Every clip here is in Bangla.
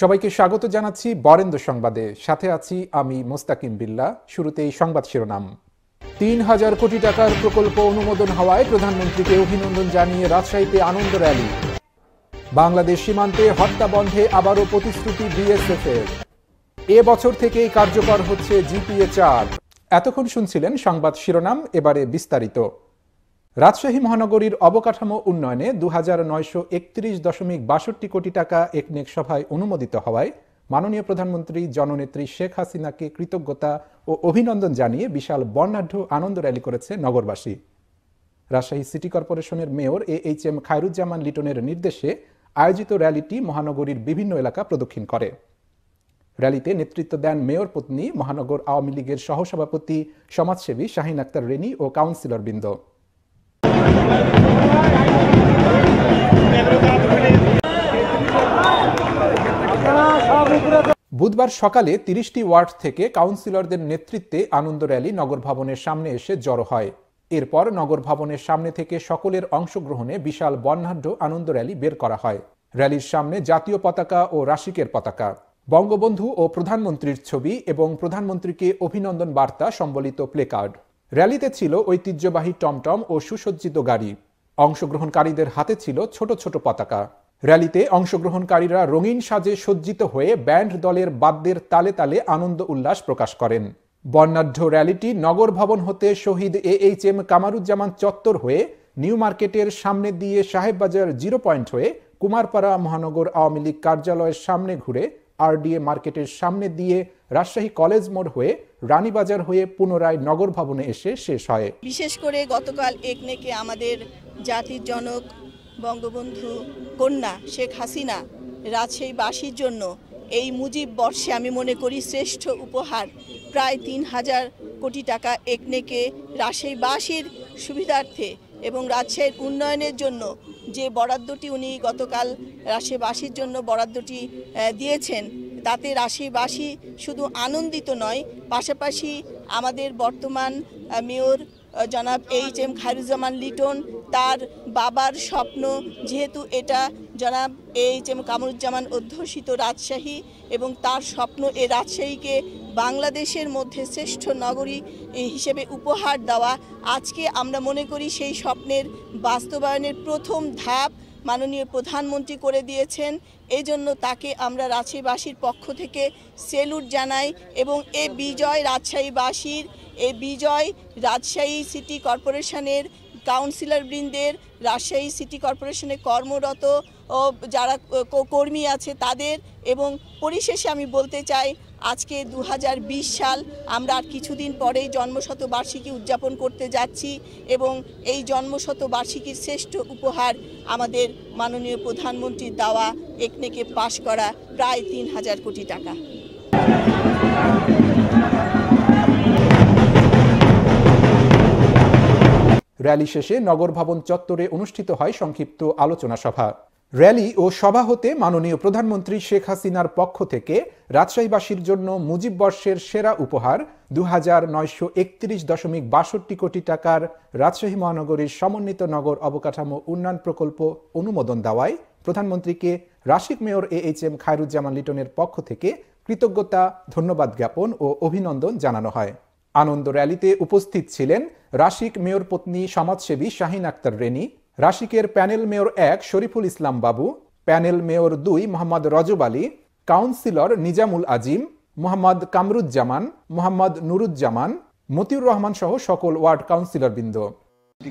সবাইকে স্বাগত জানাচ্ছি বরেন্দ্র সংবাদে সাথে আছি আমি মোস্তাকিম বিল্লা শুরুতেই সংবাদ শিরোনাম তিন হাজার কোটি টাকার প্রকল্প অনুমোদন হওয়ায় প্রধানমন্ত্রীকে অভিনন্দন জানিয়ে রাজশাহীতে আনন্দ র্যালি বাংলাদেশ সীমান্তে হত্যা বন্ধে আবারও প্রতিশ্রুতি বিএসএফ এর এ বছর থেকেই কার্যকর হচ্ছে জিপিএ চার এতক্ষণ শুনছিলেন সংবাদ শিরোনাম এবারে বিস্তারিত রাজশাহী মহানগরীর অবকাঠামো উন্নয়নে দু হাজার নয়শো একত্রিশ দশমিক বাষট্টি কোটি টাকা একনেক সভায় অনুমোদিত হওয়ায় মাননীয় প্রধানমন্ত্রী জননেত্রী শেখ হাসিনাকে কৃতজ্ঞতা ও অভিনন্দন জানিয়ে বিশাল বর্ণাঢ্য আনন্দ র্যালি করেছে নগরবাসী রাজশাহী সিটি কর্পোরেশনের mayor A H M Khairuzzaman লিটনের নির্দেশে আয়োজিত র্যালিটি মহানগরীর বিভিন্ন এলাকা প্রদক্ষিণ করে র্যালিতে নেতৃত্ব দেন মেয়র পত্নী মহানগর আওয়ামী লীগের সহসভাপতি সমাজসেবী শাহিন আক্তার রেনি ও কাউন্সিলরবৃন্দ বুধবার সকালে তিরিশটি ওয়ার্ড থেকে কাউন্সিলরদের নেতৃত্বে আনন্দ র্যালি নগর ভবনের সামনে এসে জড়ো হয় এরপর নগর ভবনের সামনে থেকে সকলের অংশগ্রহণে বিশাল বর্ণাঢ্য আনন্দ র্যালি বের করা হয় র্যালির সামনে জাতীয় পতাকা ও রাশিকের পতাকা বঙ্গবন্ধু ও প্রধানমন্ত্রীর ছবি এবং প্রধানমন্ত্রীকে অভিনন্দন বার্তা সম্বলিত প্লেকার্ড র্যালিতে ছিল ঐতিহ্যবাহী টমটম ও সুসজ্জিত গাড়ি অংশগ্রহণকারীদের হাতে ছিল ছোট ছোট পতাকা র্যালিতে অংশগ্রহণকারীরা রঙিন সাজে সজ্জিত হয়ে ব্যান্ড দলের বাদ্যের তালে তালে আনন্দ উল্লাস প্রকাশ করেন বর্ণাঢ্য র্যালিটি নগর ভবন হতে Shahid A H M Kamaruzzaman চত্বর হয়ে নিউ মার্কেটের সামনে দিয়ে সাহেববাজার জিরো পয়েন্ট হয়ে কুমারপাড়া মহানগর আওয়ামী লীগ কার্যালয়ের সামনে ঘুরে আরডিএ মার্কেটের সামনে দিয়ে রাজশাহী কলেজ মোড় হয়ে রানীবাজার হয়ে পুনরায় নগর ভবনে এসে শেষ হয় বিশেষ করে গতকাল একনেকে আমাদের জাতির জনক বঙ্গবন্ধু কন্যা শেখ হাসিনা বাসীর জন্য এই মুজিব বর্ষে আমি মনে করি শ্রেষ্ঠ উপহার প্রায় তিন হাজার কোটি টাকা একনেকে বাসীর সুবিধার্থে এবং রাজশাহীর উন্নয়নের জন্য যে বরাদ্দটি উনি গতকাল রাজশাহীবাসীর জন্য বরাদ্দটি দিয়েছেন তাতে রাশিবাসী শুধু আনন্দিত নয় পাশাপাশি আমাদের বর্তমান মেয়র জনাব এইচ এম খায়রুজ্জামান লিটন তার বাবার স্বপ্ন যেহেতু এটা জনাব এইচ এম কামরুজ্জামান অধ্যুষিত রাজশাহী এবং তার স্বপ্ন এ রাজশাহীকে বাংলাদেশের মধ্যে শ্রেষ্ঠ নগরী হিসেবে উপহার দেওয়া আজকে আমরা মনে করি সেই স্বপ্নের বাস্তবায়নের প্রথম ধাপ মাননীয় প্রধানমন্ত্রী করে দিয়েছেন এই জন্য তাকে আমরা রাজশাহীবাসীর পক্ষ থেকে সেলুট জানাই এবং এ বিজয় রাজশাহীবাসীর এ বিজয় রাজশাহী সিটি কর্পোরেশনের কাউন্সিলরবৃন্দের রাজশাহী সিটি কর্পোরেশনে কর্মরত যারা কর্মী আছে তাদের এবং পরিশেষে আমি বলতে চাই আজকে দু সাল আমরা আর কিছুদিন পরেই জন্মশতবার্ষিকী উদযাপন করতে যাচ্ছি এবং এই জন্মশতবার্ষিকীর শ্রেষ্ঠ উপহার আমাদের মাননীয় প্রধানমন্ত্রীর দেওয়া একনেকে পাশ করা প্রায় তিন হাজার কোটি টাকা র্যালি শেষে নগর ভবন চত্বরে অনুষ্ঠিত হয় সংক্ষিপ্ত আলোচনা সভা র্যালি ও সভা হতে মাননীয় প্রধানমন্ত্রী শেখ হাসিনার পক্ষ থেকে রাজশাহীবাসীর জন্য মুজিব বর্ষের সেরা উপহার দু দশমিক বাষট্টি কোটি টাকার রাজশাহী মহানগরীর সমন্বিত নগর অবকাঠামো উন্নয়ন প্রকল্প অনুমোদন দেওয়ায় প্রধানমন্ত্রীকে Rasik mayor A H M Khairuzzaman লিটনের পক্ষ থেকে কৃতজ্ঞতা ধন্যবাদ জ্ঞাপন ও অভিনন্দন জানানো হয় আনন্দ র্যালিতে উপস্থিত ছিলেন রাশিক মেয়র পত্নী সমাজসেবী শাহিন আক্তার রেনি রাশিকের প্যানেল মেয়র এক শরীফুল ইসলাম বাবু প্যানেল মেয়র দুই মোহাম্মদ রজব আলী কাউন্সিলর নিজামুল আজিম মোহাম্মদ কামরুজ্জামান মোহাম্মদ নুরুজ্জামান মতিউর রহমান সহ সকল ওয়ার্ড কাউন্সিলরবৃন্দ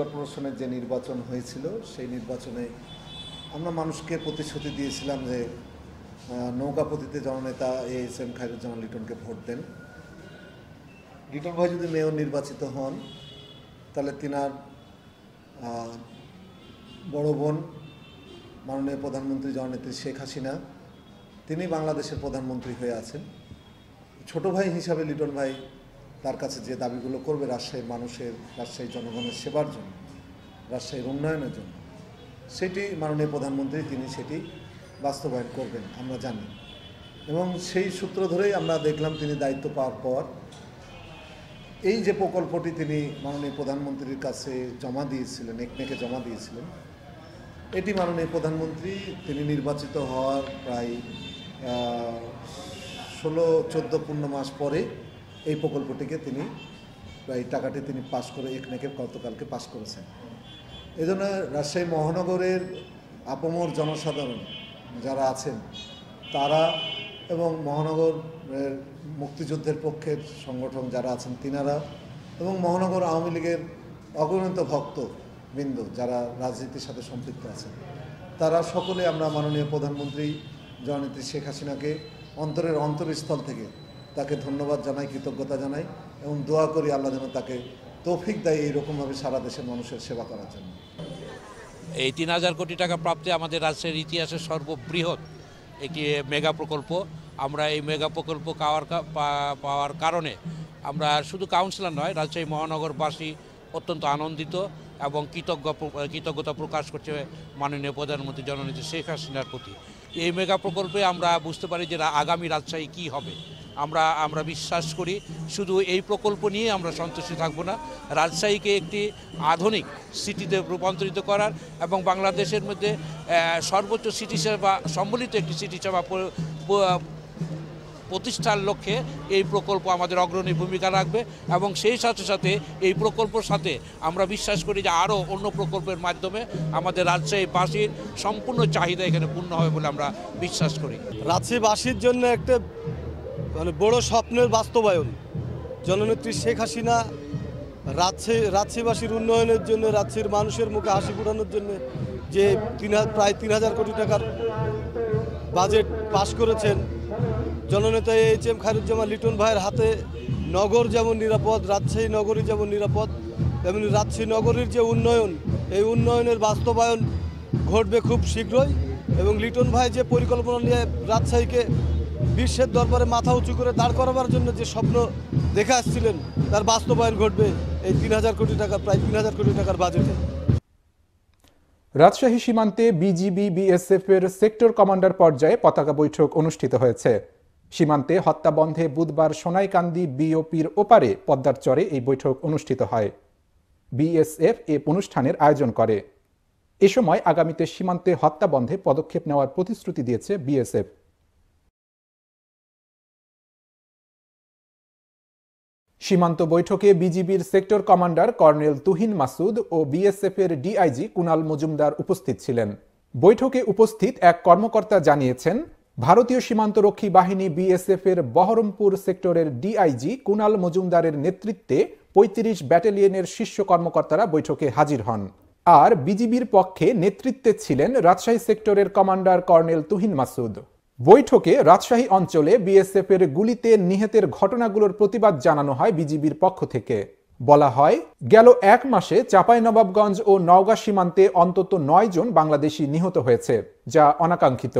কর্পোরেশনের যে নির্বাচন হয়েছিল সেই নির্বাচনে আমরা মানুষকে প্রতিশ্রুতি দিয়েছিলাম যে নৌকাপতিতে জননেতা এ এস এম খায়রুজ্জামান লিটনকে ভোট দেন লিটন ভাই যদি মেয়র নির্বাচিত হন তাহলে তিনার বড় বোন মাননীয় প্রধানমন্ত্রী জননেত্রী শেখ হাসিনা তিনি বাংলাদেশের প্রধানমন্ত্রী হয়ে আছেন ছোট ভাই হিসাবে লিটন ভাই তার কাছে যে দাবিগুলো করবে রাজশাহীর মানুষের রাজশাহী জনগণের সেবার জন্য রাজশাহীর উন্নয়নের জন্য সেটি মাননীয় প্রধানমন্ত্রী তিনি সেটি বাস্তবায়ন করবেন আমরা জানি এবং সেই সূত্র ধরেই আমরা দেখলাম তিনি দায়িত্ব পাওয়ার পর এই যে প্রকল্পটি তিনি মাননীয় প্রধানমন্ত্রীর কাছে জমা দিয়েছিলেন একনেকে জমা দিয়েছিলেন এটি মাননীয় প্রধানমন্ত্রী তিনি নির্বাচিত হওয়ার প্রায় ষোলো চোদ্দ পূর্ণ মাস পরে এই প্রকল্পটিকে তিনি প্রায় টাকাটি তিনি পাশ করে একনেকের গতকালকে পাশ করেছেন এই জন্য রাজশাহী মহানগরের আপমর জনসাধারণ যারা আছেন তারা এবং মহানগর মুক্তিযুদ্ধের পক্ষের সংগঠন যারা আছেন তিনারা এবং মহানগর আওয়ামী লীগের অগণিত ভক্ত বৃন্দ যারা রাজনীতির সাথে সম্পৃক্ত আছেন তারা সকলে আমরা মাননীয় প্রধানমন্ত্রী জননেত্রী শেখ হাসিনাকে অন্তরের অন্তরস্থল থেকে তাকে ধন্যবাদ জানাই কৃতজ্ঞতা জানাই এবং দোয়া করি আল্লাহ যেন তাকে তৌফিক দেয় এইরকমভাবে সারা দেশের মানুষের সেবা করার জন্য এই তিন হাজার কোটি টাকা প্রাপ্তি আমাদের রাজ্যের ইতিহাসের সর্ববৃহৎ একটি মেগা প্রকল্প আমরা এই মেগা প্রকল্প পাওয়ার পাওয়ার কারণে আমরা শুধু কাউন্সিলর নয় রাজশাহী মহানগরবাসী অত্যন্ত আনন্দিত এবং কৃতজ্ঞ কৃতজ্ঞতা প্রকাশ করছে মাননীয় প্রধানমন্ত্রী জননেত্রী শেখ হাসিনার প্রতি এই মেগা প্রকল্পে আমরা বুঝতে পারি যে আগামী রাজশাহী কি হবে আমরা আমরা বিশ্বাস করি শুধু এই প্রকল্প নিয়ে আমরা সন্তুষ্ট থাকব না রাজশাহীকে একটি আধুনিক সিটিতে রূপান্তরিত করার এবং বাংলাদেশের মধ্যে সর্বোচ্চ সিটি সেবা সম্বলিত একটি সিটি সেবা প্রতিষ্ঠার লক্ষ্যে এই প্রকল্প আমাদের অগ্রণী ভূমিকা রাখবে এবং সেই সাথে সাথে এই প্রকল্পের সাথে আমরা বিশ্বাস করি যে আরও অন্য প্রকল্পের মাধ্যমে আমাদের রাজশাহীবাসীর সম্পূর্ণ চাহিদা এখানে পূর্ণ হবে বলে আমরা বিশ্বাস করি রাজশাহীবাসীর জন্য একটা মানে বড় স্বপ্নের বাস্তবায়ন জননেত্রী শেখ হাসিনা রাজশাহী রাজশাহীবাসীর উন্নয়নের জন্য রাজশাহীর মানুষের মুখে হাসি ফোটানোর জন্য যে তিন প্রায় তিন হাজার কোটি টাকার বাজেট পাশ করেছেন জননেতা এইচ এম খারুজ্জামান লিটন ভাইয়ের হাতে নগর যেমন নিরাপদ রাজশাহী নগরী যেমন নিরাপদ তেমনি রাজশাহী নগরীর যে উন্নয়ন এই উন্নয়নের বাস্তবায়ন ঘটবে খুব শীঘ্রই এবং লিটন ভাই যে পরিকল্পনা নিয়ে রাজশাহীকে বিশ্বের দরবারে মাথা উঁচু করে দাঁড় করাবার জন্য যে স্বপ্ন দেখে আসছিলেন তার বাস্তবায়ন ঘটবে এই তিন হাজার কোটি টাকা প্রায় তিন হাজার কোটি টাকার বাজেটে রাজশাহী সীমান্তে বিজিবি বিএসএফ এর সেক্টর কমান্ডার পর্যায়ে পতাকা বৈঠক অনুষ্ঠিত হয়েছে সীমান্তে হত্যা বন্ধে বুধবার সোনাইকান্দি বিওপির ওপারে পদ্মার চরে এই বৈঠক অনুষ্ঠিত হয় বিএসএফ এ অনুষ্ঠানের আয়োজন করে এ সময় আগামীতে সীমান্তে হত্যা বন্ধে পদক্ষেপ নেওয়ার প্রতিশ্রুতি দিয়েছে বিএসএফ সীমান্ত বৈঠকে বিজিবির sector commander colonel Tuhin Masud ও বিএসএফ এর ডিআইজি কুনাল মজুমদার উপস্থিত ছিলেন বৈঠকে উপস্থিত এক কর্মকর্তা জানিয়েছেন ভারতীয় সীমান্তরক্ষী বাহিনী বিএসএফ এর বহরমপুর সেক্টরের ডিআইজি কুনাল মজুমদারের নেতৃত্বে পঁয়ত্রিশ ব্যাটালিয়নের শীর্ষ কর্মকর্তারা বৈঠকে হাজির হন আর বিজিবির পক্ষে নেতৃত্বে ছিলেন রাজশাহী সেক্টরের কমান্ডার কর্নেল তুহিন মাসুদ বৈঠকে রাজশাহী অঞ্চলে বিএসএফ এর গুলিতে নিহতের ঘটনাগুলোর প্রতিবাদ জানানো হয় বিজিবির পক্ষ থেকে বলা হয় গেল এক মাসে চাঁপাইনবাবগঞ্জ ও নওগাঁ সীমান্তে অন্তত নয় জন বাংলাদেশি নিহত হয়েছে যা অনাকাঙ্ক্ষিত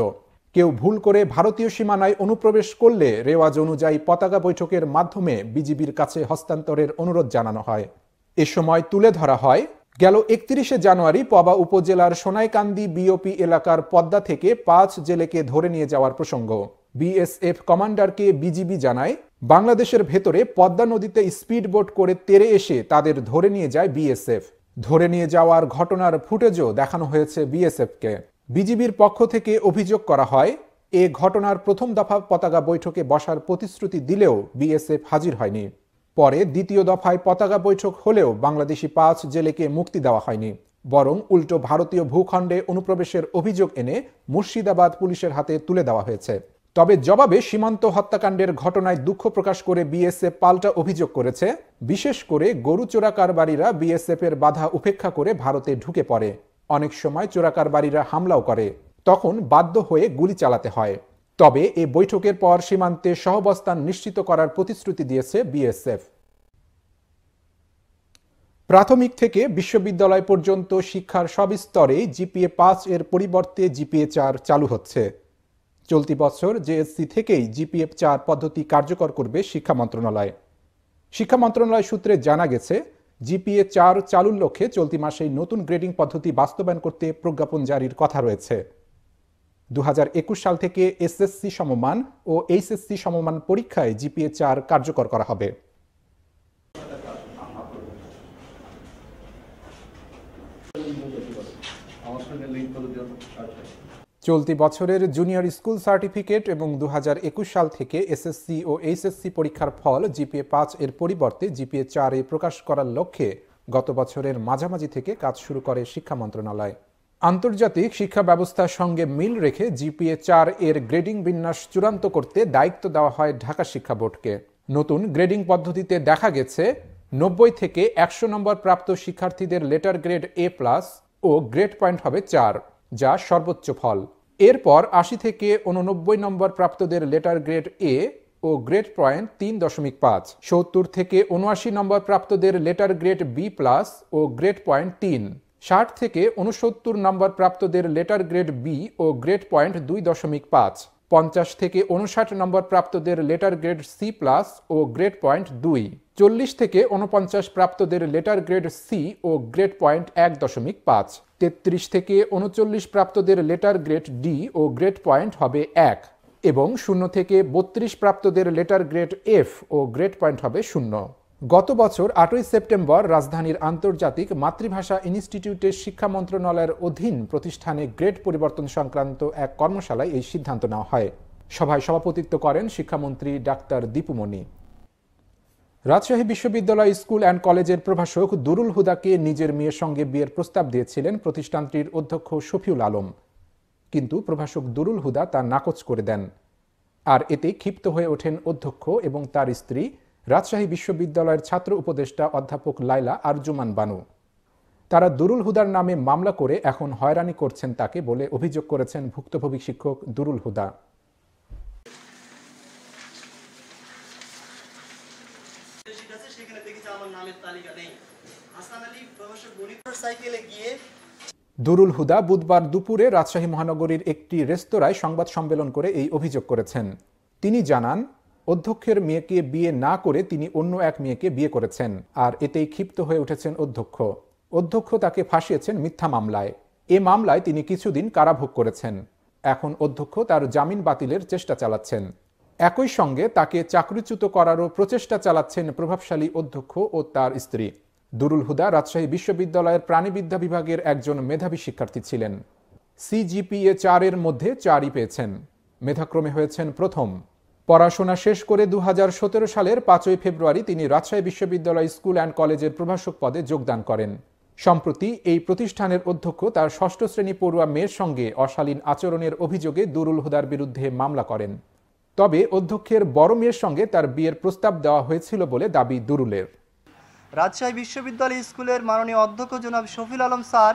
কেউ ভুল করে ভারতীয় সীমানায় অনুপ্রবেশ করলে রেওয়াজ অনুযায়ী পতাকা বৈঠকের মাধ্যমে বিজিবির কাছে হস্তান্তরের অনুরোধ জানানো হয় এ সময় তুলে ধরা হয় গেল একত্রিশে জানুয়ারি পবা উপজেলার সোনাইকান্দি বিওপি এলাকার পদ্মা থেকে পাঁচ জেলেকে ধরে নিয়ে যাওয়ার প্রসঙ্গ বিএসএফ কমান্ডারকে বিজিবি জানায় বাংলাদেশের ভেতরে পদ্মা নদীতে স্পিড বোট করে তেরে এসে তাদের ধরে নিয়ে যায় বিএসএফ ধরে নিয়ে যাওয়ার ঘটনার ফুটেজও দেখানো হয়েছে বিএসএফকে বিজিবির পক্ষ থেকে অভিযোগ করা হয় এ ঘটনার প্রথম দফা পতাকা বৈঠকে বসার প্রতিশ্রুতি দিলেও বিএসএফ হাজির হয়নি পরে দ্বিতীয় দফায় পতাকা বৈঠক হলেও বাংলাদেশি পাঁচ জেলেকে মুক্তি দেওয়া হয়নি বরং উল্টো ভারতীয় ভূখণ্ডে অনুপ্রবেশের অভিযোগ এনে মুর্শিদাবাদ পুলিশের হাতে তুলে দেওয়া হয়েছে তবে জবাবে সীমান্ত হত্যাকাণ্ডের ঘটনায় দুঃখ প্রকাশ করে বিএসএফ পাল্টা অভিযোগ করেছে বিশেষ করে গরু চোরা কারবারিরা বিএসএফ এর বাধা উপেক্ষা করে ভারতে ঢুকে পড়ে অনেক সময় চোরাকারবারীরা হামলাও করে তখন বাধ্য হয়ে গুলি চালাতে হয় তবে এ বৈঠকের পর সীমান্তে সহবস্থান নিশ্চিত করার প্রতিশ্রুতি দিয়েছে বিএসএফ প্রাথমিক থেকে বিশ্ববিদ্যালয় পর্যন্ত শিক্ষার সব স্তরে জিপিএ পাঁচ এর পরিবর্তে জিপিএ চার চালু হচ্ছে চলতি বছর জেএসসি থেকেই জিপিএফ চার পদ্ধতি কার্যকর করবে শিক্ষা মন্ত্রণালয় শিক্ষা মন্ত্রণালয় সূত্রে জানা গেছে জিপিএ চার চালুর লক্ষ্যে চলতি মাসেই নতুন গ্রেডিং পদ্ধতি বাস্তবায়ন করতে প্রজ্ঞাপন জারির কথা রয়েছে দু সাল থেকে এসএসসি সমমান ও এইচএসসি সমমান পরীক্ষায় জিপিএ চার কার্যকর করা হবে চলতি বছরের জুনিয়র স্কুল সার্টিফিকেট এবং দু সাল থেকে এসএসসি ও এইচএসসি পরীক্ষার ফল জিপিএ পাঁচ এর পরিবর্তে জিপিএ এ প্রকাশ করার লক্ষ্যে গত বছরের মাঝামাঝি থেকে কাজ শুরু করে শিক্ষা মন্ত্রণালয় আন্তর্জাতিক শিক্ষা ব্যবস্থার সঙ্গে মিল রেখে জিপিএ চার এর গ্রেডিং বিন্যাস চূড়ান্ত করতে দায়িত্ব দেওয়া হয় ঢাকা শিক্ষা বোর্ডকে নতুন গ্রেডিং পদ্ধতিতে দেখা গেছে নব্বই থেকে একশো নম্বর প্রাপ্ত শিক্ষার্থীদের লেটার গ্রেড এ প্লাস ও গ্রেড পয়েন্ট হবে চার যা সর্বোচ্চ ফল এরপর আশি থেকে উননব্বই নম্বর প্রাপ্তদের লেটার গ্রেড এ ও গ্রেড পয়েন্ট তিন দশমিক পাঁচ সত্তর থেকে উনআশি নম্বর প্রাপ্তদের লেটার গ্রেড বি প্লাস ও গ্রেড পয়েন্ট তিন ষাট থেকে উনসত্তর নম্বর প্রাপ্তদের লেটার গ্রেড বি ও গ্রেড পয়েন্ট দুই দশমিক পাঁচ পঞ্চাশ থেকে উনষাট নম্বর প্রাপ্তদের লেটার গ্রেড সি প্লাস ও গ্রেড পয়েন্ট দুই চল্লিশ থেকে উনপঞ্চাশ প্রাপ্তদের লেটার গ্রেড সি ও গ্রেড পয়েন্ট এক দশমিক পাঁচ তেত্রিশ থেকে উনচল্লিশ প্রাপ্তদের লেটার গ্রেড ডি ও গ্রেড পয়েন্ট হবে এক এবং শূন্য থেকে বত্রিশ প্রাপ্তদের লেটার গ্রেড এফ ও গ্রেড পয়েন্ট হবে শূন্য গত বছর আটই সেপ্টেম্বর রাজধানীর আন্তর্জাতিক মাতৃভাষা ইনস্টিটিউটের শিক্ষা মন্ত্রণালয়ের অধীন প্রতিষ্ঠানে গ্রেড পরিবর্তন সংক্রান্ত এক কর্মশালায় এই সিদ্ধান্ত নেওয়া হয় সভায় সভাপতিত্ব করেন শিক্ষামন্ত্রী ডাক্তার দীপুমণি রাজশাহী বিশ্ববিদ্যালয় স্কুল অ্যান্ড কলেজের প্রভাষক দুরুল হুদাকে নিজের মেয়ের সঙ্গে বিয়ের প্রস্তাব দিয়েছিলেন প্রতিষ্ঠানটির অধ্যক্ষ শফিউল আলম কিন্তু প্রভাষক দুরুল হুদা তা নাকচ করে দেন আর এতে ক্ষিপ্ত হয়ে ওঠেন অধ্যক্ষ এবং তার স্ত্রী রাজশাহী বিশ্ববিদ্যালয়ের ছাত্র উপদেষ্টা অধ্যাপক লাইলা আরজুমান বানু তারা দুরুল হুদার নামে মামলা করে এখন হয়রানি করছেন তাকে বলে অভিযোগ করেছেন ভুক্তভোগী শিক্ষক দুরুল হুদা দুরুল হুদা বুধবার দুপুরে রাজশাহী মহানগরীর একটি রেস্তোরাঁয় সংবাদ সম্মেলন করে এই অভিযোগ করেছেন তিনি জানান অধ্যক্ষের মেয়েকে বিয়ে না করে তিনি অন্য এক মেয়েকে বিয়ে করেছেন আর এতেই ক্ষিপ্ত হয়ে উঠেছেন অধ্যক্ষ অধ্যক্ষ তাকে ফাঁসিয়েছেন মিথ্যা মামলায় এ মামলায় তিনি কিছুদিন কারাভোগ করেছেন এখন অধ্যক্ষ তার জামিন বাতিলের চেষ্টা চালাচ্ছেন একই সঙ্গে তাকে চাকরিচ্যুত করারও প্রচেষ্টা চালাচ্ছেন প্রভাবশালী অধ্যক্ষ ও তার স্ত্রী দুরুল হুদা রাজশাহী বিশ্ববিদ্যালয়ের প্রাণীবিদ্যা বিভাগের একজন মেধাবী শিক্ষার্থী ছিলেন সিজিপিএ চারের মধ্যে চারই পেয়েছেন মেধাক্রমে হয়েছেন প্রথম পড়াশোনা শেষ করে দু সালের পাঁচই ফেব্রুয়ারি তিনি রাজশাহী বিশ্ববিদ্যালয় স্কুল অ্যান্ড কলেজের প্রভাষক পদে যোগদান করেন সম্প্রতি এই প্রতিষ্ঠানের অধ্যক্ষ তার ষষ্ঠ শ্রেণী পড়ুয়া মেয়ের সঙ্গে অশালীন আচরণের অভিযোগে দুরুল হুদার বিরুদ্ধে মামলা করেন তবে অধ্যক্ষের বড় মেয়ের সঙ্গে তার বিয়ের প্রস্তাব দেওয়া হয়েছিল বলে দাবি দুরুলের রাজশাহী বিশ্ববিদ্যালয় স্কুলের মাননীয় অধ্যক্ষ জনাব শফিল আলম স্যার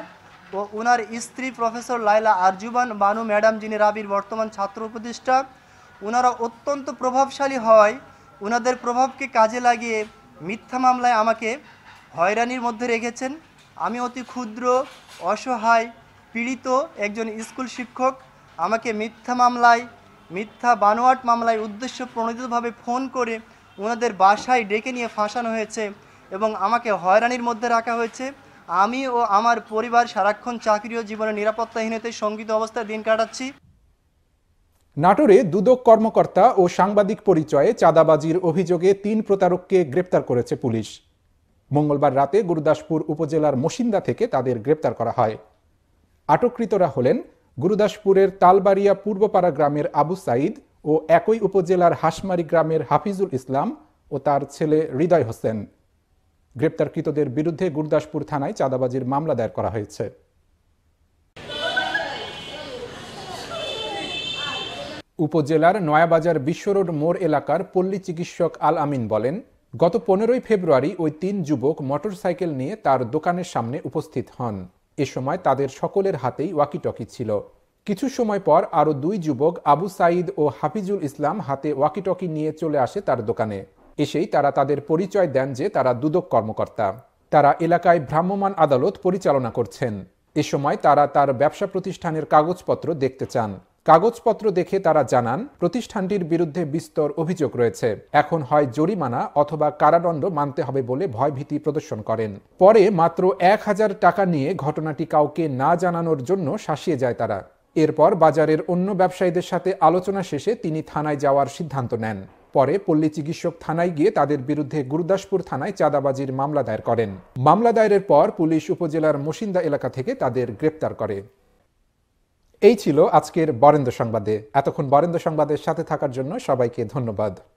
ও ওনার স্ত্রী প্রফেসর লাইলা আরজুবান বানু ম্যাডাম যিনি রাবির বর্তমান ছাত্র উপদেষ্টা ওনারা অত্যন্ত প্রভাবশালী হয় ওনাদের প্রভাবকে কাজে লাগিয়ে মিথ্যা মামলায় আমাকে হয়রানির মধ্যে রেখেছেন আমি অতি ক্ষুদ্র অসহায় পীড়িত একজন স্কুল শিক্ষক আমাকে মিথ্যা মামলায় মিথ্যা বানোয়াট মামলায় উদ্দেশ্য প্রণোদিতভাবে ফোন করে ওনাদের বাসায় ডেকে নিয়ে ফাঁসানো হয়েছে এবং আমাকে হয়রানির মধ্যে রাখা হয়েছে আমি ও আমার পরিবার সারাক্ষণ চাকরি ও জীবনের নিরাপত্তাহীনতে সঙ্গীত অবস্থায় দিন কাটাচ্ছি নাটোরে দুদক কর্মকর্তা ও সাংবাদিক পরিচয়ে চাঁদাবাজির অভিযোগে তিন প্রতারককে গ্রেপ্তার করেছে পুলিশ মঙ্গলবার রাতে গুরুদাসপুর উপজেলার মসিন্দা থেকে তাদের গ্রেপ্তার করা হয় আটককৃতরা হলেন গুরুদাসপুরের তালবাড়িয়া পূর্বপাড়া গ্রামের আবু সাইদ ও একই উপজেলার হাসমারি গ্রামের হাফিজুল ইসলাম ও তার ছেলে হৃদয় হোসেন গ্রেপ্তারকৃতদের বিরুদ্ধে গুরদাসপুর থানায় চাঁদাবাজির মামলা দায়ের করা হয়েছে উপজেলার নয়াবাজার বিশ্বরোড মোড় এলাকার পল্লী চিকিৎসক আল আমিন বলেন গত পনেরোই ফেব্রুয়ারি ওই তিন যুবক মোটরসাইকেল নিয়ে তার দোকানের সামনে উপস্থিত হন এ সময় তাদের সকলের হাতেই ওয়াকিটকি ছিল কিছু সময় পর আরও দুই যুবক আবু সাইদ ও হাফিজুল ইসলাম হাতে ওয়াকিটকি নিয়ে চলে আসে তার দোকানে এসেই তারা তাদের পরিচয় দেন যে তারা দুদক কর্মকর্তা তারা এলাকায় ভ্রাম্যমাণ আদালত পরিচালনা করছেন এ সময় তারা তার ব্যবসা প্রতিষ্ঠানের কাগজপত্র দেখতে চান কাগজপত্র দেখে তারা জানান প্রতিষ্ঠানটির বিরুদ্ধে বিস্তর অভিযোগ রয়েছে এখন হয় জরিমানা অথবা কারাদণ্ড মানতে হবে বলে ভয়ভীতি প্রদর্শন করেন পরে মাত্র এক হাজার টাকা নিয়ে ঘটনাটি কাউকে না জানানোর জন্য শাসিয়ে যায় তারা এরপর বাজারের অন্য ব্যবসায়ীদের সাথে আলোচনা শেষে তিনি থানায় যাওয়ার সিদ্ধান্ত নেন পরে পল্লী চিকিৎসক থানায় গিয়ে তাদের বিরুদ্ধে গুরুদাসপুর থানায় চাঁদাবাজির মামলা দায়ের করেন মামলা দায়েরের পর পুলিশ উপজেলার মসিন্দা এলাকা থেকে তাদের গ্রেপ্তার করে এই ছিল আজকের বরেন্দ্র সংবাদে এতক্ষণ বরেন্দ্র সংবাদের সাথে থাকার জন্য সবাইকে ধন্যবাদ